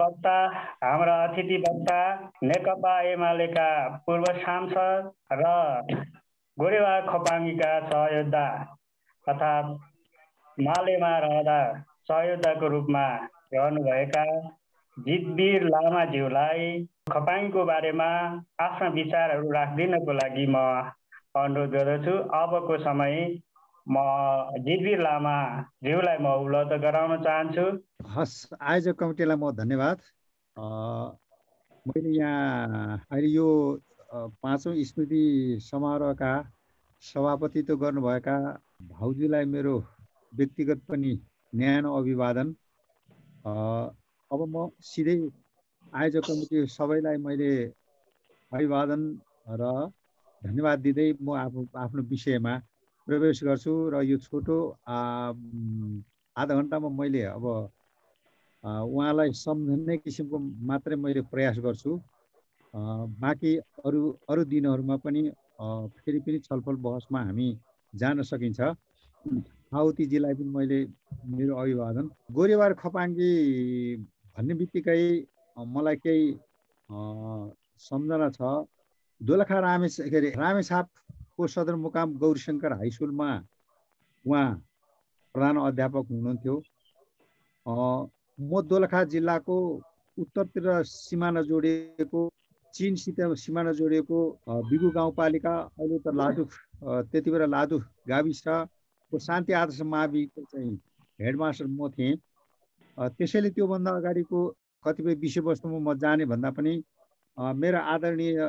वक्ता हाम्रा अतिथि वक्ता नेकपा एमालेका पूर्व सांसद र गोरेवा खोपाङ्गीका सहयोद्धा तथा मालेमा रहँदा सहयोद्धाको रूपमा रहनुभएका जितवीर लामाज्यूलाई खपाङको बारेमा आफ्ना विचारहरू राखिदिनको लागि म अनुरोध गर्दछु अबको समय म गिरवीर लामा ज्यूलाई म उपलब्ध गराउन चाहन्छु हस् आयोजक कमिटीलाई म धन्यवाद मैले यहाँ अहिले यो पाँचौँ स्मृति समारोहका सभापतित्व गर्नुभएका भाउजूलाई मेरो व्यक्तिगत पनि न्यानो अभिवादन अब म सिधै आयोजक कमिटी सबैलाई मैले अभिवादन र धन्यवाद दिँदै म आफू आफ्नो विषयमा प्रवेश गर्छु र यो छोटो आधा घन्टामा मैले अब उहाँलाई सम्झने किसिमको मात्रै मैले प्रयास गर्छु बाँकी अरू अरू दिनहरूमा पनि फेरि पनि छलफल बहसमा हामी जान सकिन्छ आउतीजीलाई पनि मैले मेरो अभिवादन गोरेवार खपाङ्गी भन्ने बित्तिकै मलाई केही सम्झना छ दोलखा रामेश के अरे रामेछाप को सदरमुकाम गौरीशङ्कर हाई स्कुलमा उहाँ प्रधान अध्यापक हुनुहुन्थ्यो म दोलखा जिल्लाको उत्तरतिर सिमाना जोडिएको चिनसित सिमाना जोडिएको बिगु गाउँपालिका अहिले त लादु त्यति बेला लादु गाविसको शान्ति आदर्श माविको चाहिँ हेडमास्टर म थिएँ त्यसैले त्योभन्दा अगाडिको कतिपय विषयवस्तुमा म जाने भन्दा पनि मेरो आदरणीय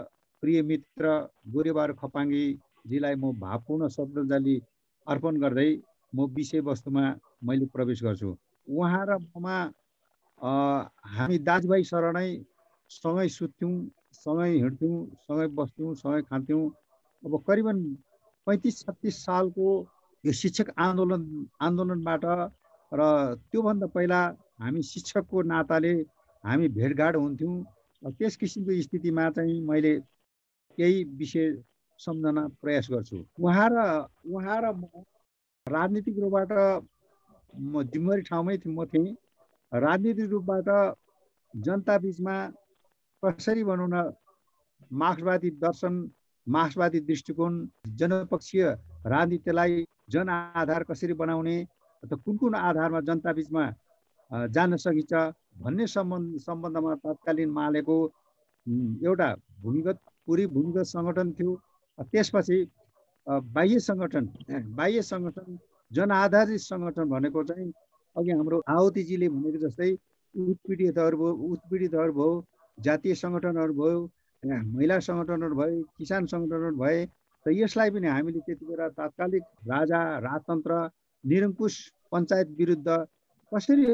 प्रिय मित्र गोरेबार खपाङ्गी जीलाई म भावपूर्ण श्रद्धाञ्जलि अर्पण गर्दै म विषयवस्तुमा मैले प्रवेश गर्छु उहाँ र ममा हामी दाजुभाइ शरणै सँगै सुत्थ्यौँ सँगै हिँड्थ्यौँ सँगै बस्थ्यौँ सँगै खान्थ्यौँ अब करिबन पैँतिस छत्तिस सालको यो शिक्षक आन्दोलन आन्दोलनबाट र त्योभन्दा पहिला हामी शिक्षकको नाताले हामी भेटघाट हुन्थ्यौँ त्यस किसिमको स्थितिमा चाहिँ मैले केही विषय सम्झन प्रयास गर्छु उहाँ र उहाँ र म राजनीतिक रूपबाट म जिम्मेवारी ठाउँमै थिएँ म थिएँ राजनीतिक रूपबाट जनता बिचमा कसरी भनौँ न मार्क्सवादी दर्शन मार्क्सवादी दृष्टिकोण जनपक्षीय राजनीतिलाई जन आधार कसरी बनाउने त कुन कुन आधारमा जनता बिचमा जान सकिन्छ भन्ने सम्बन्ध सम्बन्धमा तत्कालीन मालेको एउटा भूमिगत पुरै भूमिगत सङ्गठन थियो त्यसपछि बाह्य सङ्गठन बाह्य सङ्गठन जनआधारित सङ्गठन भनेको चाहिँ अघि हाम्रो आहुतिजीले भनेको जस्तै उत्पीडितहरू भयो उत्पीडितहरू भयो जातीय सङ्गठनहरू भयो महिला सङ्गठनहरू भयो किसान सङ्गठनहरू भए त यसलाई पनि हामीले त्यति बेला तात्कालिक राजा राजतन्त्र निरङ्कुश पञ्चायत विरुद्ध कसरी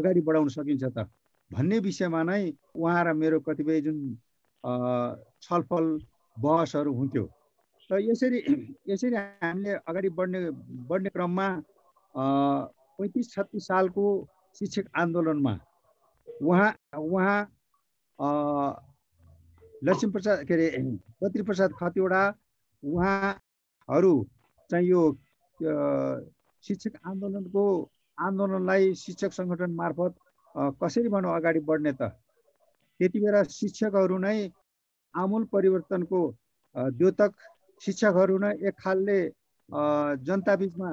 अगाडि बढाउन सकिन्छ त भन्ने विषयमा नै उहाँ र मेरो कतिपय जुन छलफल बहसहरू हुन्थ्यो र यसरी यसरी हामीले अगाडि बढ्ने बढ्ने क्रममा पैँतिस छत्तिस सालको शिक्षक आन्दोलनमा उहाँ उहाँ लक्ष्मीप्रसाद के अरे प्रसाद खतिवडा उहाँहरू चाहिँ यो शिक्षक आन्दोलनको आन्दोलनलाई शिक्षक सङ्गठन मार्फत कसरी भनौँ अगाडि बढ्ने त त्यति बेला शिक्षकहरू नै आमूल परिवर्तनको द्योतक शिक्षकहरू नै एक खालले जनता जनताबिचमा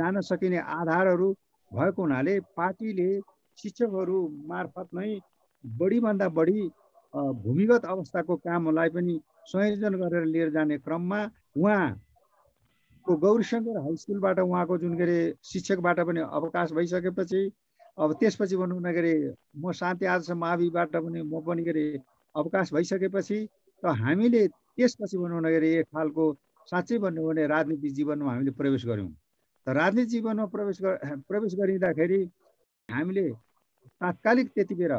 जान सकिने आधारहरू भएको हुनाले पार्टीले शिक्षकहरू मार्फत नै बढीभन्दा बढी भूमिगत अवस्थाको कामलाई पनि संयोजन गरेर लिएर जाने क्रममा उहाँको गौरीशङ्कर हाई स्कुलबाट उहाँको जुन के अरे शिक्षकबाट पनि अवकाश भइसकेपछि अब त्यसपछि भनौँ न के अरे म शान्ति आदर्श माविबाट पनि म पनि के अरे अवकाश भइसकेपछि र हामीले त्यसपछि भनौँ भन्दाखेरि एक खालको साँच्चै भन्यो भने राजनीति जीवनमा हामीले प्रवेश गऱ्यौँ त राजनीति जीवनमा प्रवेश प्रवेश गरिँदाखेरि हामीले तात्कालिक त्यतिबेर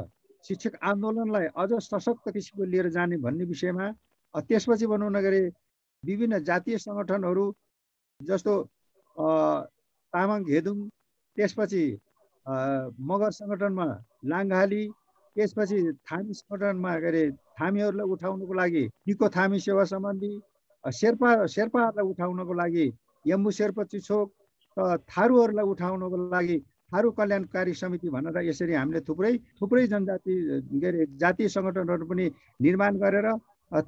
शिक्षक आन्दोलनलाई अझ सशक्त किसिमको लिएर जाने भन्ने विषयमा त्यसपछि भनौँ गरे विभिन्न जातीय सङ्गठनहरू जस्तो तामाङ हेदुङ त्यसपछि मगर सङ्गठनमा लाङ्घाली त्यसपछि थामी सङ्गठनमा के अरे थामीहरूलाई उठाउनुको लागि निको थामी सेवा सम्बन्धी शेर्पा शेर्पाहरूलाई उठाउनको लागि यम्बु शेर्पा र थारूहरूलाई उठाउनको लागि थारू कल्याणकारी समिति भनेर यसरी हामीले थुप्रै थुप्रै जनजाति के अरे जातीय सङ्गठनहरू पनि निर्माण गरेर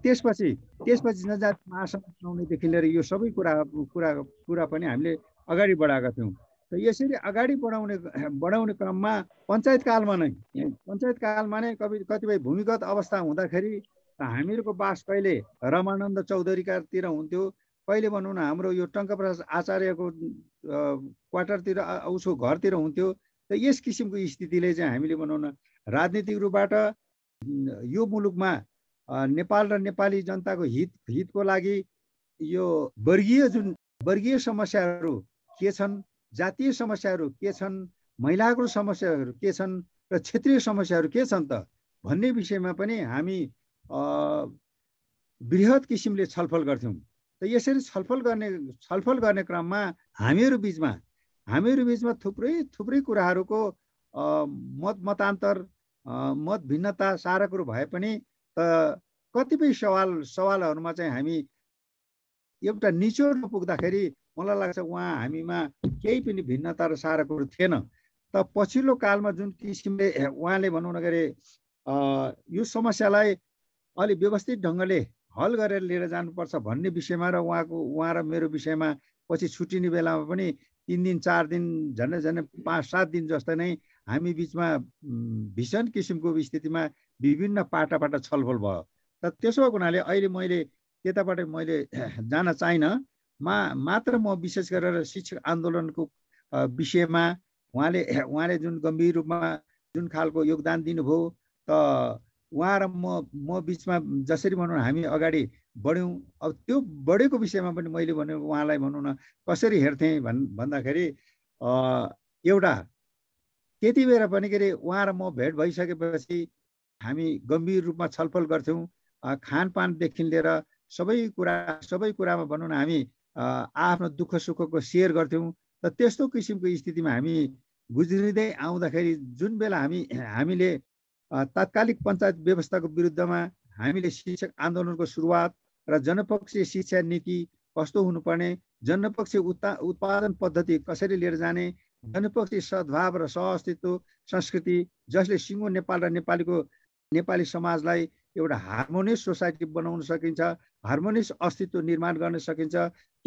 त्यसपछि त्यसपछि जनजाति महासङ्घ बनाउनेदेखि लिएर यो सबै कुरा कुरा कुरा पनि हामीले अगाडि बढाएका थियौँ यसरी अगाडि बढाउने बढाउने क्रममा पञ्चायत कालमा नै पञ्चायत कालमा नै कवि कतिपय भूमिगत अवस्था हुँदाखेरि हामीहरूको बास कहिले रमानन्द चौधरीकातिर हुन्थ्यो कहिले भनौँ न हाम्रो यो टङ्कप्रसाद आचार्यको क्वार्टरतिर उसको घरतिर हुन्थ्यो त यस किसिमको स्थितिले चाहिँ हामीले भनौँ न राजनीतिक रूपबाट यो मुलुकमा नेपाल र नेपाली जनताको हित हितको लागि यो वर्गीय जुन वर्गीय समस्याहरू के छन् जातीय समस्याहरू के छन् महिलाको समस्याहरू के छन् र क्षेत्रीय समस्याहरू के छन् त भन्ने विषयमा पनि हामी वृहत किसिमले छलफल गर्थ्यौँ त यसरी छलफल गर्ने छलफल गर्ने क्रममा हामीहरू बिचमा हामीहरू बिचमा थुप्रै थुप्रै कुराहरूको मत मतान्तर मत भिन्नता सारा भए पनि त कतिपय सवाल सवालहरूमा चाहिँ हामी एउटा निचोडमा पुग्दाखेरि मलाई लाग्छ उहाँ हामीमा केही पनि भिन्नता र सारा थिएन त पछिल्लो कालमा जुन किसिमले उहाँले भनौँ न के यो समस्यालाई अलि व्यवस्थित ढङ्गले हल गरेर लिएर जानुपर्छ भन्ने विषयमा र उहाँको उहाँ र मेरो विषयमा पछि छुट्टिने बेलामा पनि तिन दिन चार दिन झन्डै झन्डै पाँच सात दिन जस्तै नै हामी बिचमा भीषण किसिमको स्थितिमा विभिन्न पाटाबाट छलफल भयो त त्यसो भएको हुनाले अहिले मैले त्यताबाट मैले जान चाहिँ मा मात्र म विशेष गरेर शिक्षक आन्दोलनको विषयमा उहाँले उहाँले जुन गम्भीर रूपमा जुन खालको योगदान दिनुभयो त उहाँ र म म बिचमा जसरी भनौँ हामी अगाडि बढ्यौँ अब त्यो बढेको विषयमा पनि मैले भने उहाँलाई भनौँ न कसरी हेर्थेँ भन् भन्दाखेरि एउटा त्यति बेर पनि के अरे उहाँ र म भेट भइसकेपछि हामी गम्भीर रूपमा छलफल गर्थ्यौँ खानपानदेखि लिएर सबै कुरा सबै कुरामा भनौँ न हामी आफ्नो दुःख सुखको सेयर गर्थ्यौँ र त्यस्तो किसिमको स्थितिमा हामी गुज्रिँदै आउँदाखेरि जुन बेला हामी हामीले तात्कालिक पञ्चायत व्यवस्थाको विरुद्धमा हामीले शिक्षक आन्दोलनको सुरुवात र जनपक्षीय शिक्षा नीति कस्तो हुनुपर्ने जनपक्षीय उत्ता उत्पादन पद्धति कसरी लिएर जाने जनपक्षीय सद्भाव र सहअस्तित्व संस्कृति जसले सिङ्गो नेपाल र नेपालीको नेपाली समाजलाई एउटा हार्मोनियस सोसाइटी बनाउन सकिन्छ हार्मोनियस अस्तित्व निर्माण गर्न सकिन्छ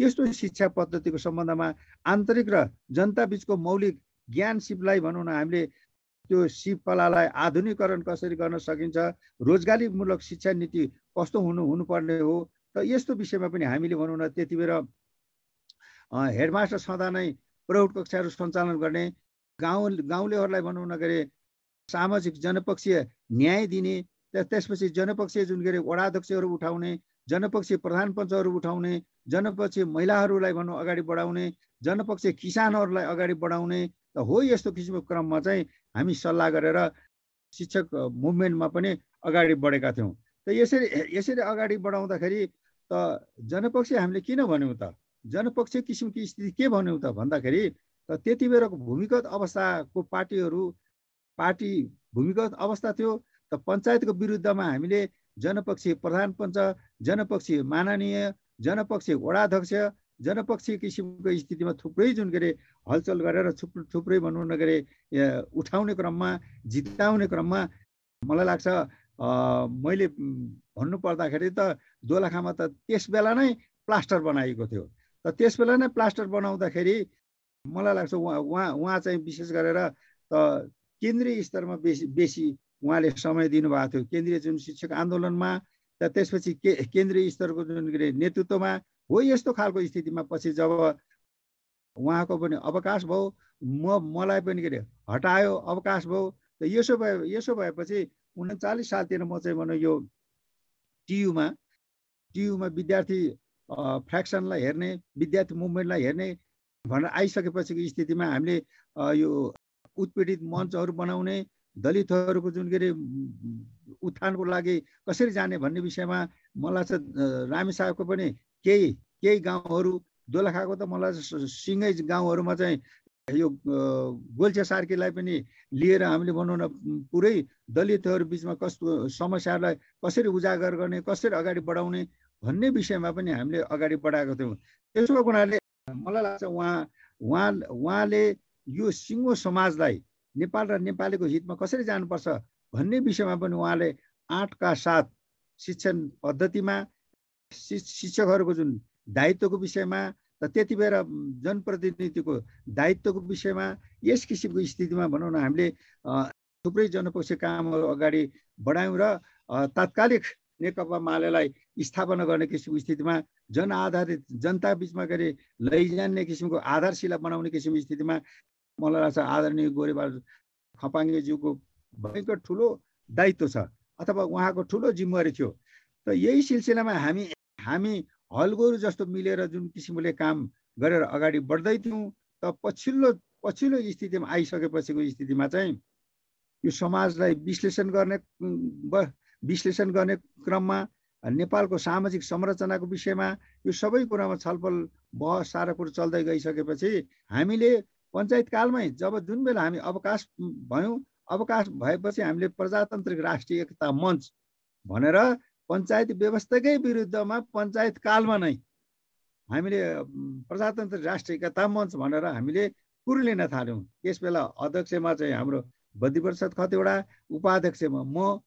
त्यस्तो शिक्षा पद्धतिको सम्बन्धमा आन्तरिक र जनता बिचको मौलिक ज्ञान सिपलाई भनौँ न हामीले त्यो शिवकलालाई आधुनिकरण कसरी गर्न सकिन्छ रोजगारीमूलक शिक्षा नीति कस्तो हुनु हुनुपर्ने हो त यस्तो विषयमा पनि हामीले भनौँ न त्यति बेर हेडमास्टर सदा नै प्रौढ कक्षाहरू सञ्चालन गर्ने गाउँ गाउँलेहरूलाई भनौँ न के अरे सामाजिक जनपक्षीय न्याय दिने त्यसपछि जनपक्षीय जुन के अरे वडाध्यक्षहरू उठाउने जनपक्ष प्रधान पञ्चहरू उठाउने जनपक्ष महिलाहरूलाई भनौँ अगाडि बढाउने जनपक्ष किसानहरूलाई अगाडि बढाउने त हो यस्तो किसिमको क्रममा चाहिँ हामी सल्लाह गरेर शिक्षक मुभमेन्टमा पनि अगाडि बढेका थियौँ त यसरी यसरी अगाडि बढाउँदाखेरि त जनपक्ष हामीले किन भन्यौँ त जनपक्ष किसिमको स्थिति के भन्यौँ त भन्दाखेरि त त्यति बेलाको भूमिगत अवस्थाको पार्टीहरू पार्टी भूमिगत अवस्था थियो त पञ्चायतको विरुद्धमा हामीले जनपक्षीय प्रधान पञ्च जनपक्षीय माननीय जनपक्षीय वडाध्यक्ष जनपक्षीय किसिमको स्थितिमा थुप्रै जुन के अरे हलचल गरेर थुप्रो थुप्रै भनौँ न के अरे उठाउने क्रममा जिताउने क्रममा मलाई लाग्छ मैले भन्नु पर्दाखेरि त दोलखामा त त्यस बेला नै प्लास्टर बनाएको थियो त त्यस बेला नै प्लास्टर बनाउँदाखेरि मलाई लाग्छ उहाँ उहाँ उहाँ चाहिँ विशेष गरेर त केन्द्रीय स्तरमा बेसी बेसी उहाँले समय दिनुभएको थियो केन्द्रीय जुन शिक्षक आन्दोलनमा र त्यसपछि के केन्द्रीय स्तरको जुन के अरे नेतृत्वमा हो यस्तो खालको स्थितिमा पछि जब उहाँको पनि अवकाश भयो म मलाई पनि के अरे हटायो अवकाश भयो त यसो भए यसो भएपछि उन्चालिस सालतिर म चाहिँ भनौँ यो टियुमा टियुमा विद्यार्थी फ्रेक्सनलाई हेर्ने विद्यार्थी मुभमेन्टलाई हेर्ने भनेर आइसकेपछिको स्थितिमा हामीले यो उत्पीडित मञ्चहरू बनाउने दलितहरूको जुन के अरे उत्थानको लागि कसरी जाने भन्ने विषयमा मलाई चाहिँ रामे साहबको पनि केही केही गाउँहरू दोलखाको त मलाई सिँगै गाउँहरूमा चाहिँ यो गोल्छे सार्कीलाई पनि लिएर हामीले बनाउन पुरै दलितहरू बिचमा कस्तो समस्याहरूलाई कसरी उजागर गर्ने कसरी अगाडि बढाउने भन्ने विषयमा पनि हामीले अगाडि बढाएको थियौँ त्यसो हुनाले मलाई लाग्छ उहाँ उहाँ उहाँले यो सिङ्गो समाजलाई नेपाल र नेपालीको हितमा कसरी जानुपर्छ भन्ने विषयमा पनि उहाँले आठका साथ शिक्षण पद्धतिमा शिक्षकहरूको जुन दायित्वको विषयमा र त्यति बेर जनप्रतिनिधिको दायित्वको विषयमा यस किसिमको स्थितिमा भनौँ न हामीले थुप्रै जनपक्षीय कामहरू अगाडि बढायौँ र तात्कालिक नेकपा मालेलाई स्थापना गर्ने किसिमको स्थितिमा जनआधारित जनता बिचमा गरी लैजान्ने किसिमको आधारशिला बनाउने किसिमको स्थितिमा मलाई लाग्छ आदरणीय गोरेबाल खपाङ्गेज्यूको भयङ्कर ठुलो दायित्व छ अथवा उहाँको ठुलो जिम्मेवारी थियो त यही सिलसिलामा हामी हामी हलगोरु जस्तो मिलेर जुन किसिमले काम गरेर अगाडि बढ्दै थियौँ त पछिल्लो पछिल्लो स्थितिमा आइसकेपछिको स्थितिमा चाहिँ यो समाजलाई विश्लेषण गर्ने विश्लेषण गर्ने क्रममा नेपालको सामाजिक संरचनाको विषयमा यो सबै कुरामा छलफल बहस सारा कुरो चल्दै गइसकेपछि हामीले पञ्चायत कालमै जब जुन बेला हामी अवकाश भयौँ अवकाश भएपछि हामीले प्रजातान्त्रिक राष्ट्रिय एकता मञ्च भनेर पञ्चायत व्यवस्थाकै विरुद्धमा पञ्चायत पञ्चायतकालमा नै हामीले प्रजातान्त्रिक राष्ट्रिय एकता मञ्च भनेर हामीले लिन थाल्यौँ त्यस बेला अध्यक्षमा चाहिँ हाम्रो बद्दी परिषद उपाध्यक्षमा म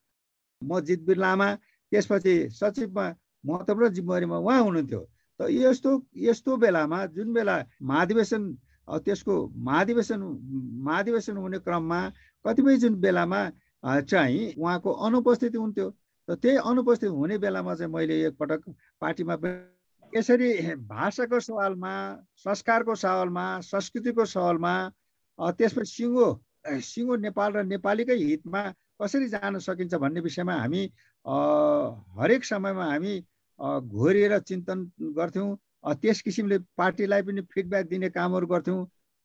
म जितवीर लामा त्यसपछि सचिवमा महत्त्वपूर्ण जिम्मेवारीमा उहाँ हुनुहुन्थ्यो त यस्तो यस्तो बेलामा जुन बेला महाधिवेशन त्यसको महाधिवेशन महाधिवेशन हुने क्रममा कतिपय जुन बेलामा चाहिँ उहाँको अनुपस्थिति हुन्थ्यो र त्यही अनुपस्थित हुने बेलामा चाहिँ मैले एकपटक पार्टीमा यसरी भाषाको सवालमा संस्कारको सवालमा संस्कृतिको सवालमा त्यसपछि सिङ्गो सिङ्गो नेपाल र नेपालीकै हितमा कसरी जान सकिन्छ भन्ने विषयमा हामी हरेक समयमा हामी घोरेर चिन्तन गर्थ्यौँ त्यस किसिमले पार्टीलाई पनि फिडब्याक दिने कामहरू गर्थ्यौँ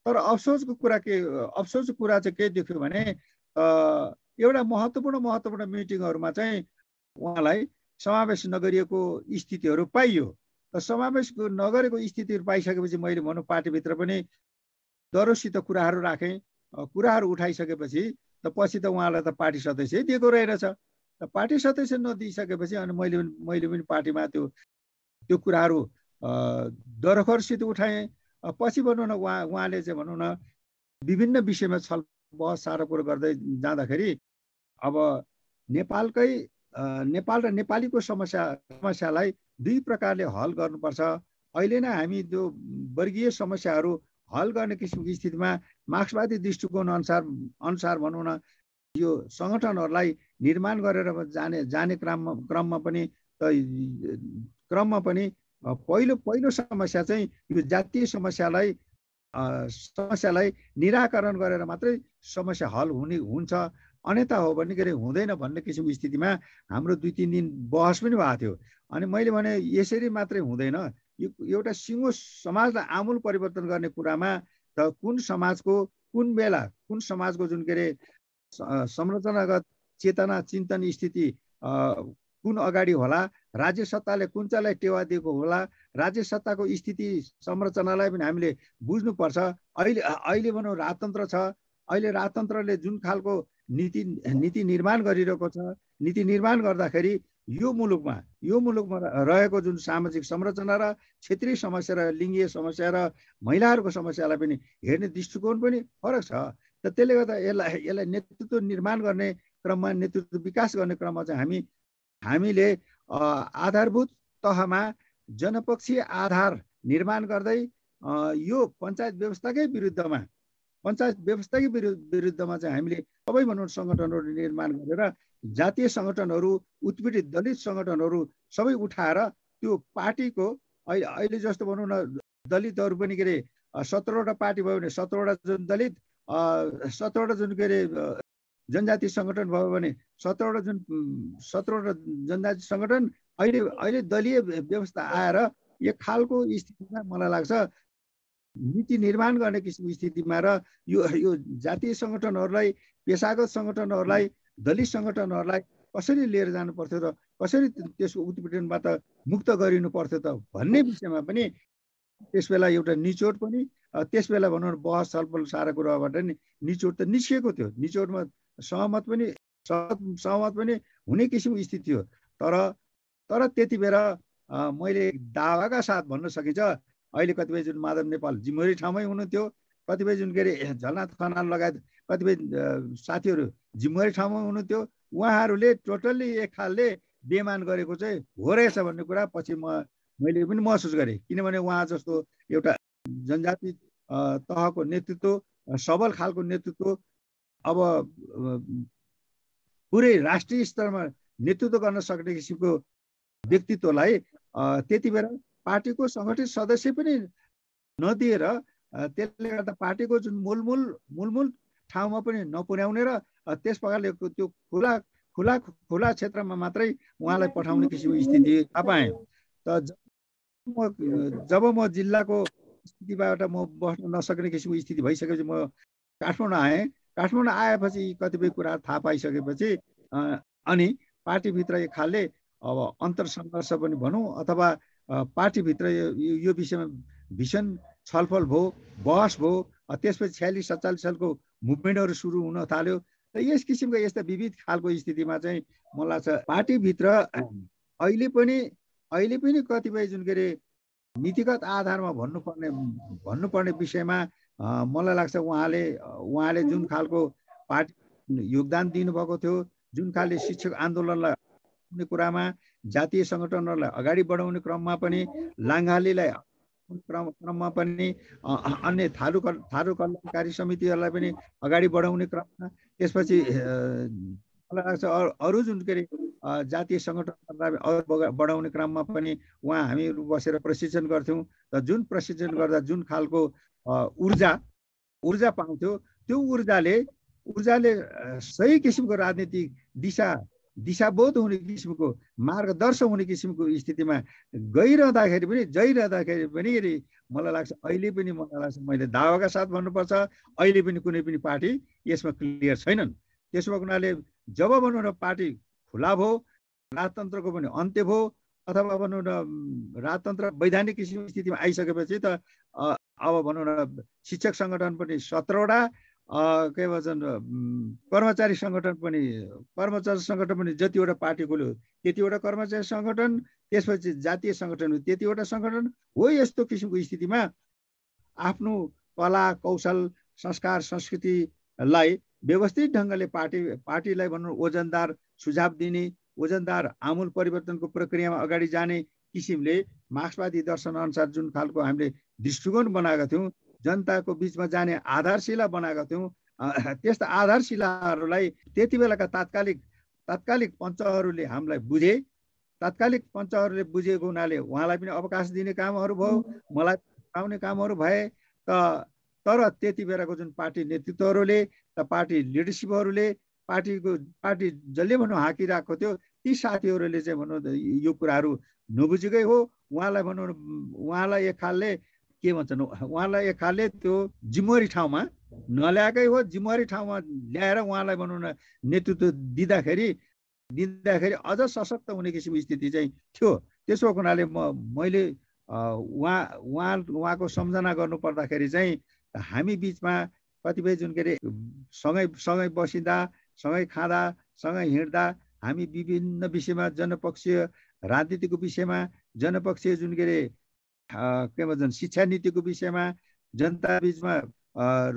तर अफसोसको कुरा के अफसोसको कुरा चाहिँ के देख्यो भने एउटा महत्त्वपूर्ण महत्त्वपूर्ण मिटिङहरूमा चाहिँ उहाँलाई समावेश नगरिएको स्थितिहरू पाइयो त समावेश नगरेको स्थितिहरू पाइसकेपछि मैले भनौँ पार्टीभित्र पनि दरोसित कुराहरू राखेँ कुराहरू उठाइसकेपछि त पछि त उहाँलाई त पार्टी सदस्यै दिएको रहेछ र पार्टी सदस्य नदिइसकेपछि अनि मैले मैले पनि पार्टीमा त्यो त्यो कुराहरू दरखरसित उठाएँ पछि भनौँ न उहाँ उहाँले चाहिँ भनौँ न विभिन्न विषयमा छल बहस साह्रो कुरो गर्दै जाँदाखेरि अब नेपालकै नेपाल र नेपालीको समस्या समस्यालाई दुई प्रकारले हल गर्नुपर्छ अहिले नै हामी त्यो वर्गीय समस्याहरू हल गर्ने किसिमको स्थितिमा मार्क्सवादी दृष्टिकोण अनुसार अनुसार भनौँ न यो सङ्गठनहरूलाई निर्माण गरेर जाने जाने क्रममा क्रममा पनि क्रममा पनि पहिलो पहिलो समस्या चाहिँ यो जातीय समस्यालाई समस्यालाई निराकरण गरेर मात्रै समस्या हल हुने हुन्छ अन्यथा हो भने के अरे हुँदैन भन्ने किसिमको स्थितिमा हाम्रो दुई तिन दिन बहस पनि भएको थियो अनि मैले भने यसरी मात्रै हुँदैन यो एउटा सिङ्गो समाजलाई आमूल परिवर्तन गर्ने कुरामा त कुन समाजको कुन बेला कुन समाजको जुन के अरे संरचनागत चेतना चिन्तन स्थिति कुन अगाडि होला राज्य सत्ताले कुन चाहिँलाई टेवा दिएको होला राज्य सत्ताको स्थिति संरचनालाई पनि हामीले बुझ्नुपर्छ अहिले अहिले भनौँ राजतन्त्र छ अहिले राजतन्त्रले जुन खालको नीति नीति निर्माण गरिरहेको छ नीति निर्माण गर्दाखेरि यो मुलुकमा यो मुलुकमा रहेको जुन सामाजिक संरचना र क्षेत्रीय समस्या र लिङ्गीय समस्या र महिलाहरूको समस्यालाई पनि हेर्ने दृष्टिकोण पनि फरक छ त त्यसले गर्दा यसलाई यसलाई नेतृत्व निर्माण गर्ने क्रममा नेतृत्व विकास गर्ने क्रममा चाहिँ हामी हामीले आधारभूत तहमा जनपक्षीय आधार निर्माण गर्दै यो पञ्चायत व्यवस्थाकै विरुद्धमा पञ्चायत व्यवस्थाकै विरुद्धमा चाहिँ हामीले सबै भनौँ सङ्गठनहरू निर्माण गरेर जातीय सङ्गठनहरू उत्पीडित दलित सङ्गठनहरू सबै उठाएर त्यो पार्टीको अहिले अहिले जस्तो भनौँ न दलितहरू पनि के अरे सत्रवटा पार्टी भयो भने सत्रवटा जुन दलित सत्रवटा जुन के अरे जनजाति सङ्गठन भयो भने सत्रवटा जुन सत्रवटा जनजाति सङ्गठन अहिले अहिले दलीय व्यवस्था आएर एक खालको स्थितिमा मलाई लाग्छ नीति निर्माण गर्ने किसिमको स्थितिमा र यो यो जातीय सङ्गठनहरूलाई पेसागत सङ्गठनहरूलाई दलित सङ्गठनहरूलाई कसरी लिएर जानु पर्थ्यो र कसरी त्यसको उत्पीडनबाट मुक्त गरिनु पर्थ्यो त भन्ने विषयमा पनि त्यसबेला एउटा निचोड पनि त्यस बेला भनौँ न बहस छलफल सारा कुराबाट नि निचोड त निस्किएको थियो निचोडमा सहमत पनि सहमत पनि हुने किसिमको स्थिति थियो तर तर त्यति बेला मैले दावाका साथ भन्न सकिन्छ अहिले कतिपय जुन माधव नेपाल जिम्मेवारी ठाउँमै हुनुहुन्थ्यो कतिपय जुन के अरे झलनाथ खनाल लगायत कतिपय साथीहरू जिम्मेवारी ठाउँमा हुनुहुन्थ्यो उहाँहरूले टोटल्ली एक खालले बेमान गरेको चाहिँ हो रहेछ भन्ने कुरा पछि म मैले पनि महसुस गरेँ किनभने उहाँ जस्तो एउटा जनजाति तहको नेतृत्व सबल खालको नेतृत्व अब पुरै राष्ट्रिय स्तरमा नेतृत्व गर्न सक्ने किसिमको व्यक्तित्वलाई त्यति बेला पार्टीको सङ्गठित सदस्य पनि नदिएर त्यसले गर्दा पार्टीको जुन मूलमूल मूलमूल ठाउँमा पनि नपुर्याउने र त्यस प्रकारले त्यो खुला खुला खुला क्षेत्रमा मात्रै उहाँलाई पठाउने किसिमको स्थिति थाहा पाएँ त जब म जिल्लाको स्थितिबाट म बस्न नसक्ने किसिमको स्थिति भइसकेपछि म काठमाडौँ आएँ काठमाडौँ आएपछि कतिपय कुरा थाहा पाइसकेपछि अनि पार्टीभित्र एक खालले अब अन्तरसङ्घर्ष पनि भनौँ अथवा पार्टीभित्र यो यो विषयमा भीषण छलफल भयो बहस भयो त्यसपछि छ्यालिस सत्तालिस सालको मुभमेन्टहरू सुरु हुन थाल्यो र यस किसिमको यस्ता विविध खालको स्थितिमा चाहिँ मलाई लाग्छ पार्टीभित्र अहिले पनि अहिले पनि कतिपय जुन के अरे नीतिगत आधारमा भन्नुपर्ने भन्नुपर्ने विषयमा मलाई लाग्छ उहाँले उहाँले जुन खालको पार्टी योगदान दिनुभएको थियो जुन खालले शिक्षक आन्दोलनलाई कुरामा जातीय सङ्गठनहरूलाई अगाडि बढाउने क्रममा पनि लाङ्गालीलाई क्रममा पनि अन्य थारू थारू कल्याणकारी समितिहरूलाई पनि अगाडि बढाउने क्रममा त्यसपछि मलाई लाग्छ अरू जुन के अरे जातीय सङ्गठन बढाउने क्रममा पनि उहाँ हामीहरू बसेर प्रशिक्षण गर्थ्यौँ र जुन प्रशिक्षण गर्दा जुन खालको ऊर्जा ऊर्जा पाउँथ्यो त्यो ऊर्जाले ऊर्जाले सही किसिमको राजनीतिक दिशा दिशाबोध हुने किसिमको मार्गदर्श हुने किसिमको स्थितिमा गइरहँदाखेरि पनि जइरहँदाखेरि पनि मलाई लाग्छ अहिले पनि मलाई लाग्छ मैले दावाका साथ भन्नुपर्छ अहिले पनि कुनै पनि पार्टी यसमा क्लियर छैनन् त्यसो भएको हुनाले जब भनौँ न पार्टी खुला भयो राजतन्त्रको पनि अन्त्य भयो अथवा भनौँ न राजतन्त्र वैधानिक किसिमको स्थितिमा आइसकेपछि त अब भनौँ न शिक्षक सङ्गठन पनि सत्रवटा के भन्छन् कर्मचारी सङ्गठन पनि कर्मचारी सङ्गठन पनि जतिवटा पार्टी खोल्यो त्यतिवटा कर्मचारी सङ्गठन त्यसपछि जातीय सङ्गठन त्यतिवटा सङ्गठन हो यस्तो किसिमको स्थितिमा आफ्नो कला कौशल संस्कार संस्कृतिलाई व्यवस्थित ढङ्गले पार्टी पार्टीलाई भनौँ ओजनदार सुझाव दिने ओजनदार आमूल परिवर्तनको प्रक्रियामा अगाडि जाने किसिमले मार्क्सवादी दर्शन अनुसार जुन खालको हामीले दृष्टिकोण बनाएका थियौँ जनताको बिचमा जाने आधारशिला बनाएका थियौँ त्यस्ता आधारशिलाहरूलाई त्यति बेलाका तात्कालिक तात्कालिक पञ्चहरूले हामीलाई बुझे तात्कालिक पञ्चहरूले बुझेको हुनाले उहाँलाई पनि अवकाश दिने कामहरू भयो मलाई पाउने कामहरू भए त तर त्यति बेलाको जुन पार्टी नेतृत्वहरूले र पार्टी लिडरसिपहरूले पार्टीको पार्टी जसले भनौँ हाँकिरहेको थियो ती साथीहरूले चाहिँ भनौँ यो कुराहरू नबुझेकै हो उहाँलाई भनौँ उहाँलाई एक खालले के भन्छन् उहाँलाई एक खालले त्यो जिम्मेवारी ठाउँमा नल्याएकै हो जिम्मेवारी ठाउँमा ल्याएर उहाँलाई भनौँ न नेतृत्व दिँदाखेरि दिँदाखेरि अझ सशक्त हुने किसिमको स्थिति चाहिँ थियो त्यसो भएको हुनाले म मैले उहाँ उहाँ उहाँको सम्झना गर्नुपर्दाखेरि चाहिँ हामी बिचमा कतिपय जुन के अरे सँगै सँगै बसिँदा सँगै खाँदा सँगै हिँड्दा हामी विभिन्न विषयमा जनपक्षीय राजनीतिको विषयमा जनपक्षीय जुन के अरे के भन्छन् शिक्षा नीतिको विषयमा जनता बिचमा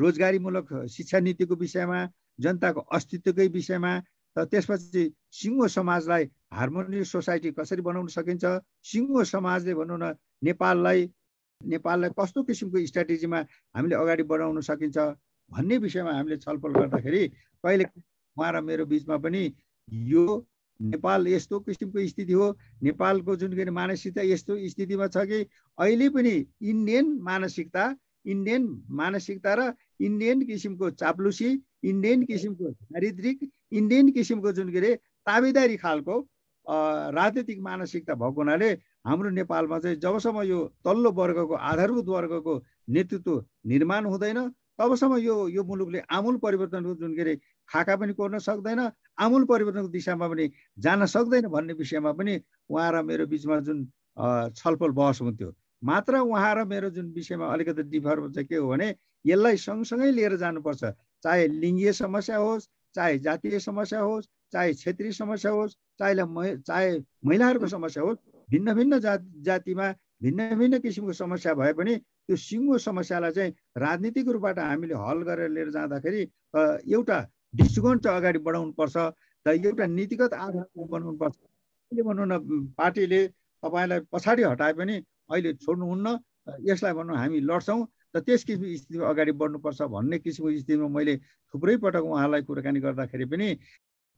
रोजगारीमूलक शिक्षा नीतिको विषयमा जनताको अस्तित्वकै विषयमा र त्यसपछि सिङ्गो समाजलाई हार्मोनियस सोसाइटी कसरी बनाउन सकिन्छ सिङ्गो समाजले भनौँ न नेपाललाई नेपाललाई कस्तो किसिमको स्ट्राटेजीमा हामीले अगाडि बढाउन सकिन्छ भन्ने विषयमा हामीले छलफल गर्दाखेरि कहिले उहाँ र मेरो बिचमा पनि यो नेपाल यस्तो किसिमको स्थिति हो नेपालको जुन के अरे मानसिकता यस्तो स्थितिमा छ कि अहिले पनि इन्डियन मानसिकता इन्डियन मानसिकता र इन्डियन किसिमको चाप्लुसी इन्डियन किसिमको दारिद्रिक इन्डियन किसिमको जुन के अरे ताबेदारी खालको राजनीतिक मानसिकता भएको हुनाले हाम्रो नेपालमा चाहिँ जबसम्म यो तल्लो वर्गको आधारभूत वर्गको नेतृत्व निर्माण हुँदैन तबसम्म यो यो मुलुकले आमूल परिवर्तनको जुन के अरे खाका पनि कोर्न सक्दैन आमूल परिवर्तनको दिशामा पनि जान सक्दैन भन्ने विषयमा पनि उहाँ र मेरो बिचमा जुन छलफल बहस हुन्थ्यो मात्र उहाँ र मेरो जुन विषयमा अलिकति डिफर चाहिँ के हो भने यसलाई सँगसँगै लिएर जानुपर्छ चाहे लिङ्गीय समस्या होस् चाहे जातीय समस्या होस् चाहे क्षेत्रीय समस्या होस् चाहे मै चाहे महिलाहरूको समस्या होस् भिन्न भिन्न जात जातिमा भिन्न भिन्न किसिमको समस्या भए पनि त्यो सिङ्गो समस्यालाई चाहिँ राजनीतिक रूपबाट हामीले हल गरेर लिएर जाँदाखेरि एउटा दृष्टिकोण चाहिँ अगाडि बढाउनुपर्छ र एउटा नीतिगत आधार बनाउनुपर्छ भनौँ न पार्टीले तपाईँलाई पछाडि हटाए पनि अहिले छोड्नुहुन्न यसलाई भनौँ हामी लड्छौँ त त्यस किसिमको स्थितिमा अगाडि बढ्नुपर्छ भन्ने किसिमको स्थितिमा मैले थुप्रै पटक उहाँलाई कुराकानी गर्दाखेरि पनि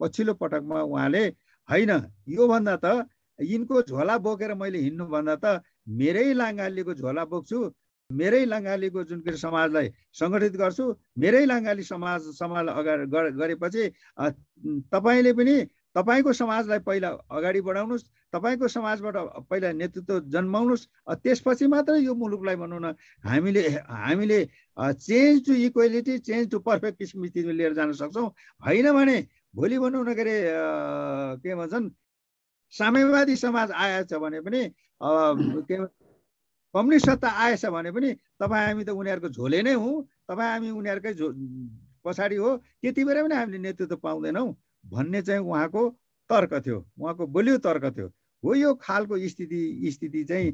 पछिल्लो पटकमा उहाँले होइन योभन्दा त यिनको झोला बोकेर मैले हिँड्नुभन्दा त मेरै लाङ्गालीको झोला बोक्छु मेरै लाङ्गालीको जुन के समाजलाई सङ्गठित गर्छु मेरै लाङ्गाली समाज समाजलाई अगाडि गरेपछि तपाईँले पनि तपाईँको समाजलाई पहिला अगाडि बढाउनुहोस् तपाईँको समाजबाट पहिला नेतृत्व जन्माउनुहोस् त्यसपछि मात्र यो मुलुकलाई भनौँ न हामीले हामीले change to equality change to perfect किसिम स्थितिमा लिएर जान सक्छौँ होइन भने भोलि भनौँ न के अरे के भन्छन् साम्यवादी समाज आएछ भने पनि के कम्युनिस्ट सत्ता आएछ भने पनि तपाईँ हामी त उनीहरूको झोले नै हौँ तपाईँ हामी उनीहरूकै झो पछाडि हो त्यति बेला पनि हामीले नेतृत्व पाउँदैनौँ भन्ने चाहिँ उहाँको तर्क थियो उहाँको बलियो तर्क थियो हो यो खालको स्थिति स्थिति चाहिँ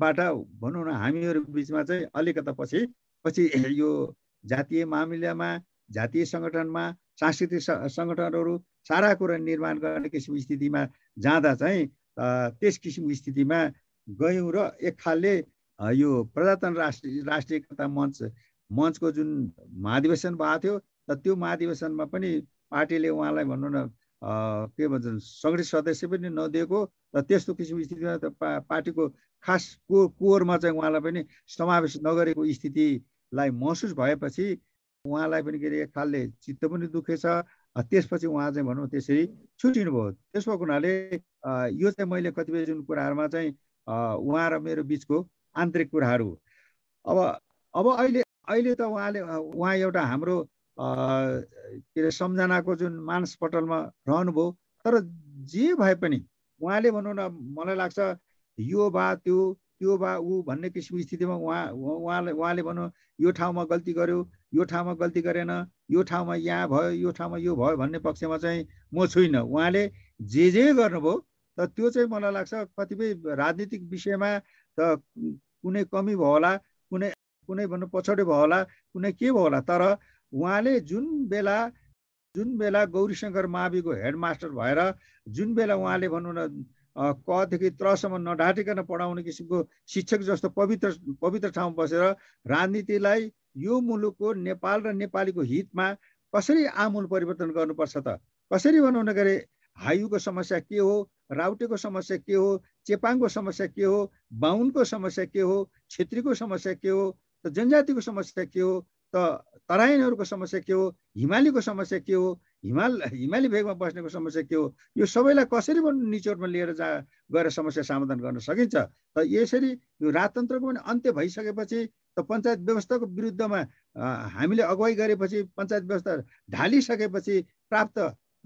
बाट भनौँ न हामीहरू बिचमा चाहिँ अलिकता पछि पछि यो जातीय मामिलामा जातीय सङ्गठनमा सांस्कृतिक सङ्गठनहरू सारा कुरा निर्माण गर्ने किसिमको स्थितिमा जाँदा चाहिँ त्यस किसिमको स्थितिमा गयौँ र एक खालले यो प्रजातन्त्र राष्ट्र राष्ट्रिय एकता मञ्च मञ्चको जुन महाधिवेशन भएको थियो त त्यो महाधिवेशनमा पनि पार्टीले उहाँलाई भनौँ न के भन्छन् सङ्गठित सदस्य पनि नदिएको र त्यस्तो किसिमको स्थितिमा त पार्टीको खास को कोरमा चाहिँ उहाँलाई पनि समावेश नगरेको स्थितिलाई महसुस भएपछि उहाँलाई पनि के अरे एक खालले चित्त पनि दुखेछ त्यसपछि उहाँ चाहिँ भनौँ त्यसरी छुट्टिनुभयो त्यस भएको हुनाले यो चाहिँ मैले कतिपय जुन कुराहरूमा चाहिँ उहाँ र मेरो बिचको आन्तरिक कुराहरू अब अब अहिले अहिले त उहाँले उहाँ एउटा हाम्रो के अरे सम्झनाको जुन मानसपटलमा रहनुभयो तर जे भए पनि उहाँले भनौँ न मलाई लाग्छ यो बा त्यो त्यो बा ऊ भन्ने किसिमको स्थितिमा उहाँ उहाँले उहाँले भनौँ यो ठाउँमा गल्ती गर्यो यो ठाउँमा गल्ती गरेन यो ठाउँमा यहाँ भयो यो ठाउँमा यो भयो भन्ने पक्षमा चाहिँ म छुइनँ उहाँले जे जे गर्नुभयो त त्यो चाहिँ मलाई लाग्छ कतिपय राजनीतिक विषयमा त कुनै कमी भयो होला कुनै कुनै भन्नु पछौटे भयो होला कुनै के भयो होला तर उहाँले जुन बेला जुन बेला गौरीशङ्कर माविको हेडमास्टर भएर जुन बेला उहाँले भनौँ न कदेखि त्रसम्म नढाटिकन पढाउने किसिमको शिक्षक जस्तो पवित्र पवित्र ठाउँ बसेर राजनीतिलाई यो मुलुकको नेपाल र नेपालीको हितमा कसरी आमूल परिवर्तन गर्नुपर्छ त कसरी भनौँ न के हायुको समस्या के हो राउटेको समस्या के हो चेपाङको समस्या के हो बाहुनको समस्या के हो छेत्रीको समस्या के हो त जनजातिको समस्या के हो त तराइनहरूको समस्या के हो हिमालीको समस्या के हो हिमाल हिमाली भेगमा बस्नेको समस्या के हो यो सबैलाई कसरी निचोडमा लिएर जा गएर समस्या समाधान गर्न सकिन्छ त यसरी यो राजतन्त्रको पनि अन्त्य भइसकेपछि त पञ्चायत व्यवस्थाको विरुद्धमा हामीले अगुवाई गरेपछि पञ्चायत व्यवस्था ढालिसकेपछि प्राप्त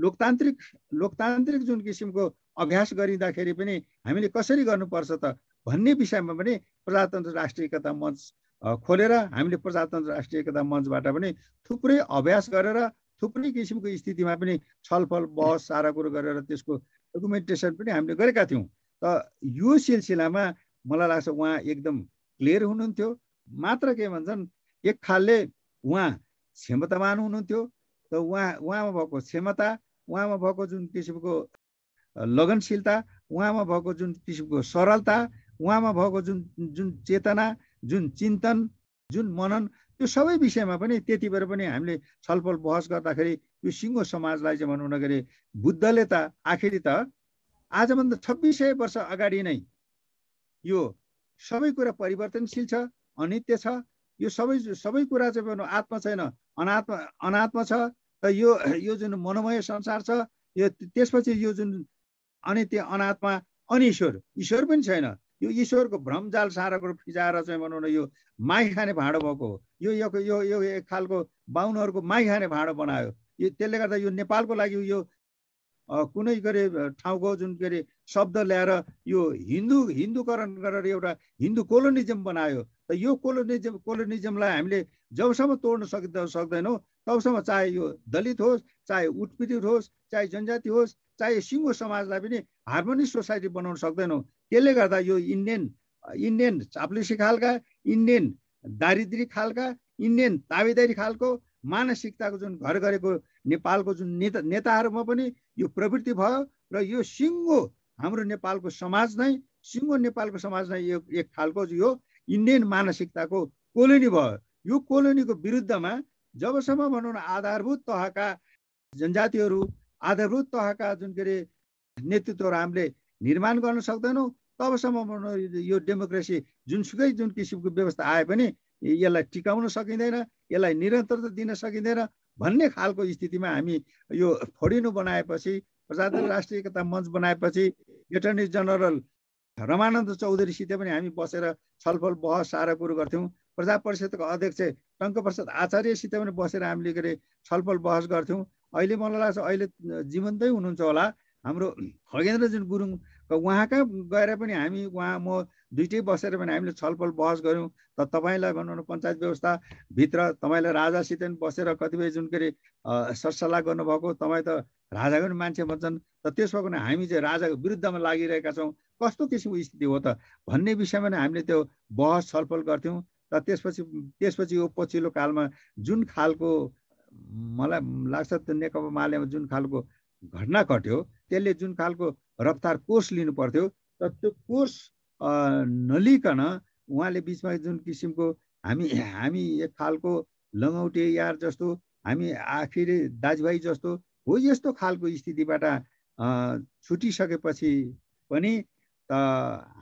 लोकतान्त्रिक लोकतान्त्रिक जुन किसिमको अभ्यास गरिँदाखेरि पनि हामीले कसरी गर्नुपर्छ त भन्ने विषयमा पनि प्रजातन्त्र राष्ट्रिय एकता मञ्च खोलेर हामीले प्रजातन्त्र राष्ट्रिय एकता मञ्चबाट पनि थुप्रै अभ्यास गरेर थुप्रै किसिमको स्थितिमा पनि छलफल बहस सारा कुरो गरेर त्यसको डकुमेन्टेसन पनि हामीले गरेका थियौँ त यो सिलसिलामा मलाई लाग्छ उहाँ एकदम क्लियर हुनुहुन्थ्यो मात्र के भन्छन् एक खालले उहाँ क्षमतावान हुनुहुन्थ्यो त उहाँ उहाँमा भएको क्षमता उहाँमा भएको जुन किसिमको लगनशीलता उहाँमा भएको जुन किसिमको सरलता उहाँमा भएको जुन जुन चेतना जुन चिन्तन जुन मनन त्यो सबै विषयमा पनि त्यति बेर पनि हामीले छलफल बहस गर्दाखेरि यो सिङ्गो समाजलाई चाहिँ भनौँ गरे बुद्धले त आखिरी त आजभन्दा छब्बिस सय वर्ष अगाडि नै यो सबै कुरा परिवर्तनशील छ अनित्य छ यो सबै सबै कुरा चाहिँ भनौँ आत्मा छैन अनात्मा अनात्मा छ र यो यो जुन मनोमय संसार छ यो त्यसपछि यो जुन अनित्य अनात्मा ईश्वर ईश्वर पनि छैन यो ईश्वरको भ्रमजाल सारा कुरो फिजाएर चाहिँ भनौँ न यो माई खाने भाँडो भएको हो यो यो यो एक खालको बाहुनहरूको माई खाने भाँडो बनायो यो त्यसले गर्दा यो नेपालको लागि यो कुनै के अरे ठाउँको जुन के अरे शब्द ल्याएर यो हिन्दू हिन्दूकरण गरेर एउटा हिन्दू कोलोनिजम बनायो त यो कोलोनिजम कोलोनिजमलाई हामीले जबसम्म तोड्न सकि सक्दैनौँ तबसम्म चाहे यो दलित होस् चाहे उत्पीडित होस् चाहे जनजाति होस् चाहे सिङ्गो समाजलाई पनि हार्मोनियस सोसाइटी बनाउन सक्दैनौँ त्यसले गर्दा यो इन्डियन इन्डियन चाप्लुसी खालका इन्डियन दारिद्री खालका इन्डियन ताबेदारी खालको मानसिकताको जुन घर गरेको नेपालको जुन नेता नेताहरूमा पनि यो प्रवृत्ति भयो र यो सिङ्गो हाम्रो नेपालको समाज नै सिङ्गो नेपालको समाज नै यो एक खालको यो इन्डियन मानसिकताको कोलोनी भयो यो कोलोनीको विरुद्धमा जबसम्म भनौँ न आधारभूत तहका जनजातिहरू आधारभूत तहका जुन के अरे नेतृत्वहरू हामीले निर्माण गर्न सक्दैनौँ तबसम्म यो डेमोक्रेसी जुनसुकै जुन किसिमको व्यवस्था आए पनि यसलाई टिकाउन सकिँदैन यसलाई निरन्तरता दिन सकिँदैन भन्ने खालको स्थितिमा हामी यो फोडिनु बनाएपछि प्रजातन्त्र राष्ट्रिय एकता मञ्च बनाएपछि एटर्नी जनरल रमानन्द चौधरीसित पनि हामी बसेर छलफल बहस सारा कुरो गर्थ्यौँ प्रजा परिषदको अध्यक्ष टङ्क प्रसाद आचार्यसित पनि बसेर हामीले के अरे छलफल बहस गर्थ्यौँ अहिले मलाई लाग्छ अहिले जीवन्तै हुनुहुन्छ होला हाम्रो खगेन्द्रजुन गुरुङ र उहाँका गएर पनि हामी उहाँ म दुइटै बसेर पनि हामीले छलफल बहस गऱ्यौँ त तपाईँलाई भनौँ न पञ्चायत व्यवस्थाभित्र तपाईँलाई राजासित पनि बसेर कतिपय जुन के अरे सरसल्लाह गर्नुभएको तपाईँ त राजाको पनि मान्छे भन्छन् त त्यसो भएको हामी चाहिँ राजाको विरुद्धमा लागिरहेका छौँ कस्तो किसिमको स्थिति हो त भन्ने विषयमा नै हामीले त्यो बहस छलफल गर्थ्यौँ र त्यसपछि त्यसपछि यो पछिल्लो कालमा जुन खालको मलाई लाग्छ त्यो नेकपा मालेमा जुन खालको घटना घट्यो त्यसले जुन खालको रफ्तार कोर्स लिनु पर्थ्यो र त्यो कोर्स नलिकन उहाँले बिचमा जुन किसिमको हामी हामी एक खालको लङ्गौटे यार जस्तो हामी आखिरी दाजुभाइ जस्तो हो यस्तो खालको स्थितिबाट छुटिसकेपछि पनि त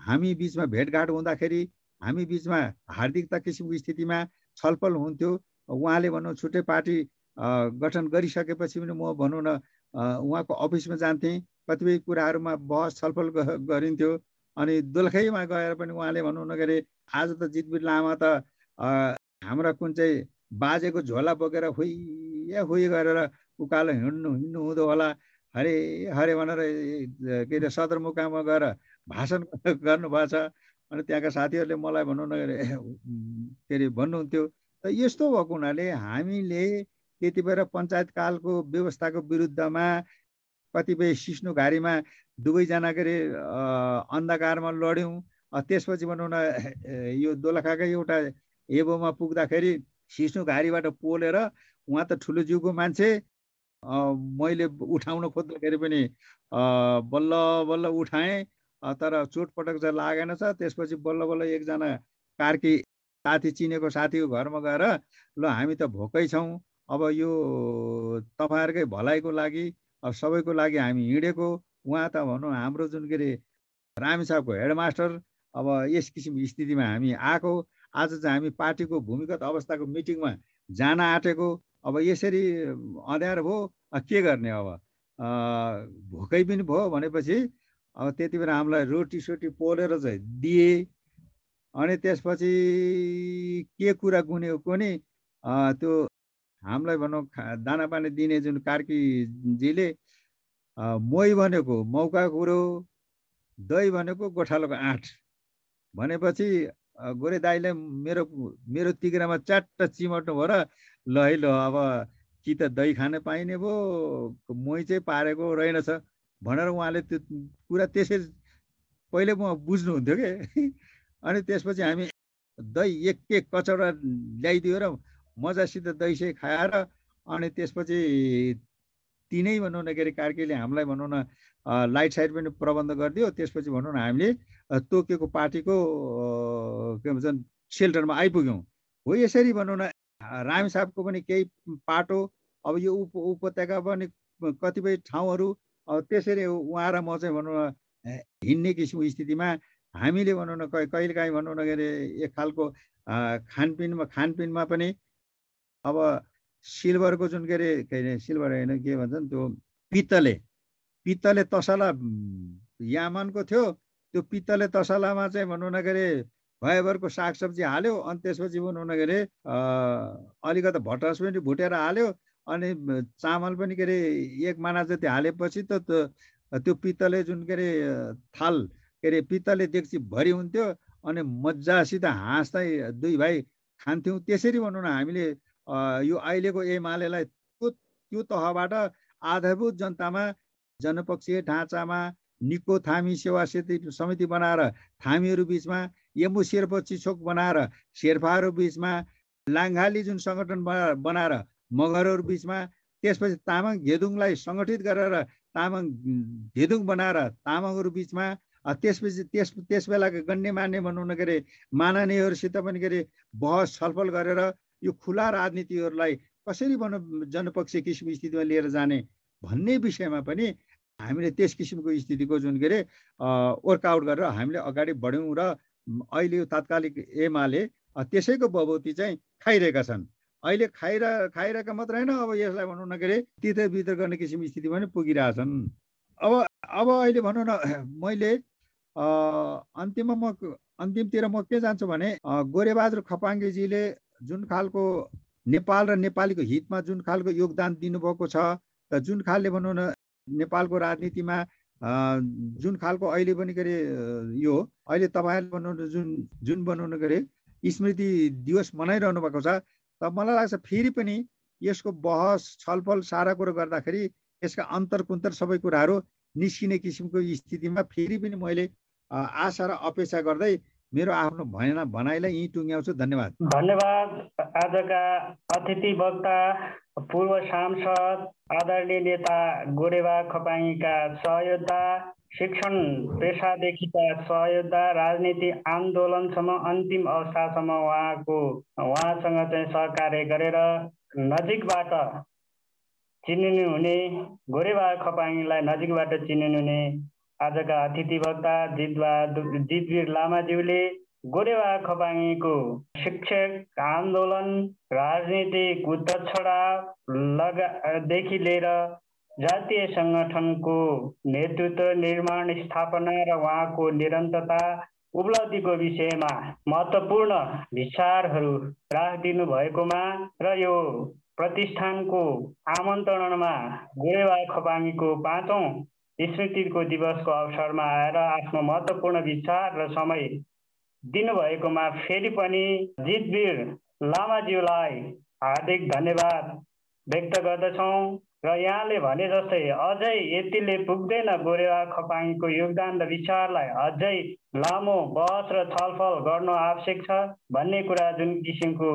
हामी बिचमा भेटघाट हुँदाखेरि हामी बिचमा हार्दिकता किसिमको स्थितिमा छलफल हुन्थ्यो उहाँले भनौँ छुट्टै पार्टी गठन गरिसकेपछि पनि म भनौँ न उहाँको अफिसमा जान्थेँ कतिपय कुराहरूमा बहस छलफल गरिन्थ्यो अनि दोलखैमा गएर पनि उहाँले भनौँ न के अरे आज त जितबिर लामा त हाम्रा कुन चाहिँ बाजेको झोला बोकेर हुइ हुइ गरेर उकालो हिँड्नु हिँड्नु हुँदो होला हरे हरे भनेर के अरे सदरमुकाममा गएर भाषण छ अनि त्यहाँका साथीहरूले मलाई भनौँ न के अरे भन्नुहुन्थ्यो त यस्तो भएको हुनाले हामीले त्यति बेला पञ्चायतकालको व्यवस्थाको विरुद्धमा कतिपय घारीमा दुवैजना के अरे अन्धकारमा लड्यौँ त्यसपछि भनौँ न यो दोलखाकै एउटा हेबोमा पुग्दाखेरि घारीबाट पोलेर उहाँ त ठुलो जिउको मान्छे मैले उठाउन खोज्दाखेरि पनि बल्ल बल्ल उठाएँ तर चोटपटक चाहिँ लागेन छ त्यसपछि बल्ल बल्ल एकजना कार्की साथी चिनेको साथीको घरमा गएर ल हामी त भोकै छौँ अब यो तपाईँहरूकै भलाइको लागि अब सबैको लागि हामी हिँडेको उहाँ त भनौँ हाम्रो जुन के अरे रामे हेडमास्टर अब यस किसिमको स्थितिमा हामी आएको आज चाहिँ हामी पार्टीको भूमिगत अवस्थाको मिटिङमा जान आँटेको अब यसरी अँध्यार भयो के गर्ने अब भोकै पनि भयो भनेपछि अब त्यति बेला हामीलाई रोटी सोटी पोलेर चाहिँ दिए अनि त्यसपछि के कुरा गुन्यो कुनै त्यो हामीलाई भनौँ दाना पानी दिने जुन कार्कीजीले मही भनेको मौका कुरो दही भनेको गोठालोको आँट भनेपछि गोरे दाईले मेरो मेरो तिग्रामा च्याट्ट चिमट्नु भयो र ल है ल अब कि त दही खान पाइने भयो मही चाहिँ पारेको रहेनछ भनेर उहाँले त्यो कुरा त्यसै पहिले म बुझ्नुहुन्थ्यो कि अनि त्यसपछि हामी दही एक एक कचौडा ल्याइदियो र मजासित दही खाएर अनि त्यसपछि तिनै भनौँ न के अरे कार्कीले हामीलाई भनौँ न लाइट साइड पनि प्रबन्ध गरिदियो त्यसपछि भनौँ न हामीले तोकिएको पार्टीको के भन्छन् सेल्टरमा आइपुग्यौँ हो यसरी भनौँ न राम साहबको पनि केही पाटो अब यो उप उपत्यका पनि कतिपय ठाउँहरू त्यसरी उहाँ र म चाहिँ भनौँ न हिँड्ने किसिमको स्थितिमा हामीले भनौँ न कहिलेकाहीँ भनौँ न के अरे एक खालको खानपिनमा खानपिनमा पनि अब सिल्भरको जुन के अरे के अरे सिल्भर होइन के भन्छन् त्यो पित्तले पित्तले तसाला यामनको थियो त्यो पित्तले तसालामा चाहिँ भनौँ न के अरे भयभरको सागसब्जी हाल्यो अनि त्यसपछि भनौँ न के अरे अलिकति भटरस पनि भुटेर हाल्यो अनि चामल पनि के अरे एक माना जति हालेपछि त त्यो पित्तले जुन के अरे थाल के अरे पित्तले देख्छी भरि हुन्थ्यो अनि मजासित हाँस्दै दुई भाइ खान्थ्यौँ त्यसरी भनौँ न हामीले यो अहिलेको एमालेलाई त्यो त्यो तहबाट आधारभूत जनतामा जनपक्षीय ढाँचामा निको थामी सेवा सेती समिति बनाएर थामीहरू बिचमा यम्बु शेर्प चिसोक बनाएर शेर्पाहरू बिचमा लाङ्घाली जुन सङ्गठन बना बनाएर मगरहरू बिचमा त्यसपछि तामाङ घेदुङलाई सङ्गठित गरेर तामाङ घेदुङ बनाएर तामाङहरू बिचमा त्यसपछि त्यस त्यस बेलाको गण्यमान्य भनौँ न के अरे माननीयहरूसित पनि के अरे बहस छलफल गरेर यो खुला राजनीतिहरूलाई कसरी भनौँ जनपक्षीय किसिमको स्थितिमा लिएर जाने भन्ने विषयमा पनि हामीले त्यस किसिमको स्थितिको जुन के अरे वर्कआउट गरेर हामीले अगाडि बढ्यौँ र अहिले यो तात्कालिक एमाले त्यसैको बबौती चाहिँ खाइरहेका छन् अहिले खाइर खाइरहेका मात्र होइन अब यसलाई भनौँ न के अरे तितर बितर गर्ने किसिमको स्थितिमा पनि पुगिरहेछन् अब अब अहिले भनौँ न मैले अन्तिममा म अन्तिमतिर म के जान्छु भने गोरेबहादुर खपाङ्गेजीले जुन खालको नेपाल र नेपालीको हितमा जुन खालको योगदान दिनुभएको छ र जुन खालले भनौँ न नेपालको राजनीतिमा जुन खालको अहिले पनि के अरे यो अहिले तपाईँहरूले भनौँ जुन जुन भनौँ न के अरे स्मृति दिवस मनाइरहनु भएको छ त मलाई लाग्छ फेरि पनि यसको बहस छलफल सारा कुरो गर्दाखेरि यसका अन्तर कुन्तर सबै कुराहरू निस्किने किसिमको स्थितिमा फेरि पनि मैले आशा र अपेक्षा गर्दै मेरो आफ्नो भएन भनाइलाई यहीँ टुङ्ग्याउँछु धन्यवाद धन्यवाद आजका अतिथि वक्ता पूर्व सांसद आदरणीय नेता गोरेवा खपाईका सहयोद्धा शिक्षण पेसादेखिका सहयोद्धा राजनीति आन्दोलनसम्म अन्तिम अवस्थासम्म उहाँको उहाँसँग चाहिँ सहकार्य गरेर नजिकबाट हुने गोरेवा खपाईलाई नजिकबाट हुने आजका अतिथि वक्ता जितवा जितवीर लामाज्यूले गोरेवा खपाङीको शिक्षक आन्दोलन राजनीतिक उत्तछडा लगादेखि लिएर जातीय सङ्गठनको नेतृत्व निर्माण स्थापना र उहाँको निरन्तरता उपलब्धिको विषयमा महत्त्वपूर्ण विचारहरू राखिदिनु भएकोमा र यो प्रतिष्ठानको आमन्त्रणमा गोरेवा खपाङीको पाँचौँ स्मृतिको दिवसको अवसरमा आएर आफ्नो महत्त्वपूर्ण विचार र समय दिनुभएकोमा फेरि पनि जितवीर लामाज्यूलाई हार्दिक धन्यवाद व्यक्त गर्दछौँ र यहाँले भने जस्तै अझै यतिले पुग्दैन गोरेवा खपाङको योगदान र विचारलाई अझै लामो बहस र छलफल गर्नु आवश्यक छ भन्ने कुरा जुन किसिमको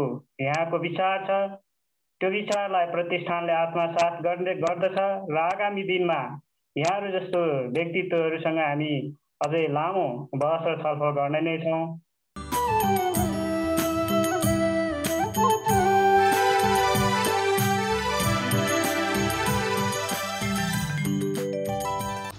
यहाँको विचार छ त्यो विचारलाई प्रतिष्ठानले आत्मसात गर्ने गर्दछ र आगामी दिनमा यहाँहरू जस्तो व्यक्तित्वहरूसँग हामी अझै लामो र छलफल गर्ने नै छौँ